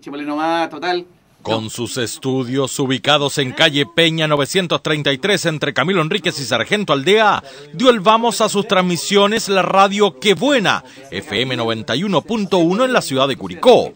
total. Con sus estudios ubicados en calle Peña 933 entre Camilo Enríquez y Sargento Aldea, dio el vamos a sus transmisiones la radio Qué Buena, FM 91.1 en la ciudad de Curicó.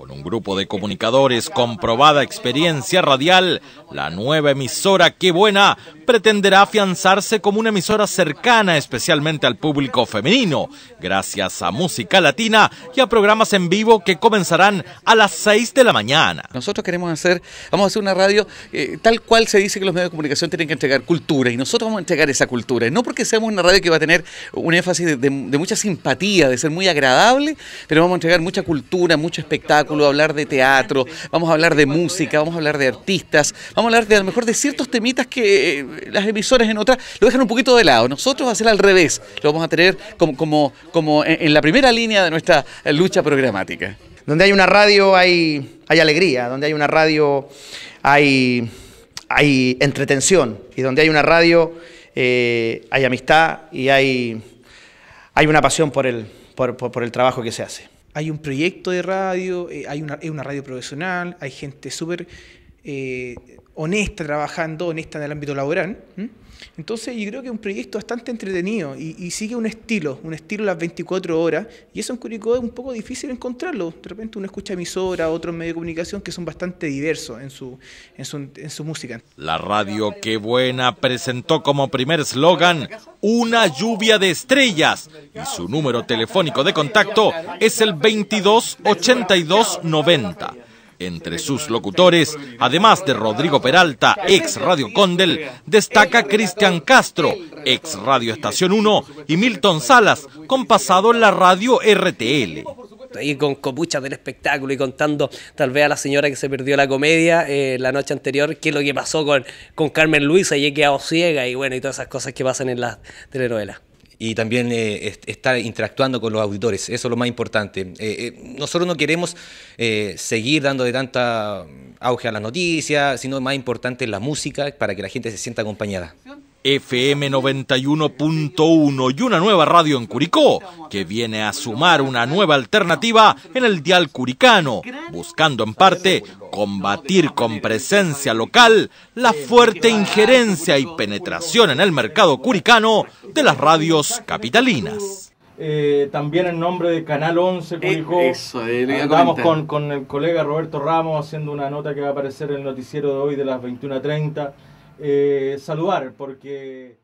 Con un grupo de comunicadores con probada experiencia radial, la nueva emisora Qué Buena pretenderá afianzarse como una emisora cercana especialmente al público femenino, gracias a música latina y a programas en vivo que comenzarán a las 6 de la mañana. Nosotros queremos hacer, vamos a hacer una radio eh, tal cual se dice que los medios de comunicación tienen que entregar cultura y nosotros vamos a entregar esa cultura. no porque seamos una radio que va a tener un énfasis de mucha simpatía, de ser muy agradable, pero vamos a entregar mucha cultura, mucho espectáculo hablar de teatro, vamos a hablar de música, vamos a hablar de artistas, vamos a hablar de a lo mejor de ciertos temitas que eh, las emisoras en otras lo dejan un poquito de lado. Nosotros va a ser al revés, lo vamos a tener como, como, como en la primera línea de nuestra eh, lucha programática. Donde hay una radio hay, hay alegría, donde hay una radio hay, hay entretención y donde hay una radio eh, hay amistad y hay, hay una pasión por el, por el trabajo que se hace hay un proyecto de radio, eh, hay una, es una radio profesional, hay gente súper eh, honesta trabajando, honesta en el ámbito laboral. Entonces yo creo que es un proyecto bastante entretenido y, sigue un estilo, un estilo las 24 horas y eso en Curicó es un poco difícil encontrarlo. De repente uno escucha emisora, otros medios de comunicación que son bastante diversos en su, en su, en su música. La radio Qué Buena presentó como primer eslogan una lluvia de estrellas y su número telefónico de contacto es el 22 82 90. Entre sus locutores, además de Rodrigo Peralta, ex Radio Condel, destaca Cristian Castro, ex Radio Estación 1, y Milton Salas, con pasado en la radio RTL Ahí con copuchas del espectáculo y contando tal vez a la señora que se perdió la comedia eh, la noche anterior qué es lo que pasó con, con Carmen Luisa y he quedado ciega y bueno y todas esas cosas que pasan en la telenovela y también eh, estar interactuando con los auditores. Eso es lo más importante. Eh, eh, nosotros no queremos seguir dando de tanta auge a las noticias, sino más importante la música para que la gente se sienta acompañada. FM 91.1 y una nueva radio en Curicó, que viene a sumar una nueva alternativa en el dial curicano, buscando en parte combatir con presencia local la fuerte injerencia y penetración en el mercado curicano de las radios capitalinas. Eh, también en nombre de Canal 11 eh, Curicó, Eso, eh, con, con el colega Roberto Ramos haciendo una nota que va a aparecer en el noticiero de hoy de las 21.30. Eh, saludar, porque...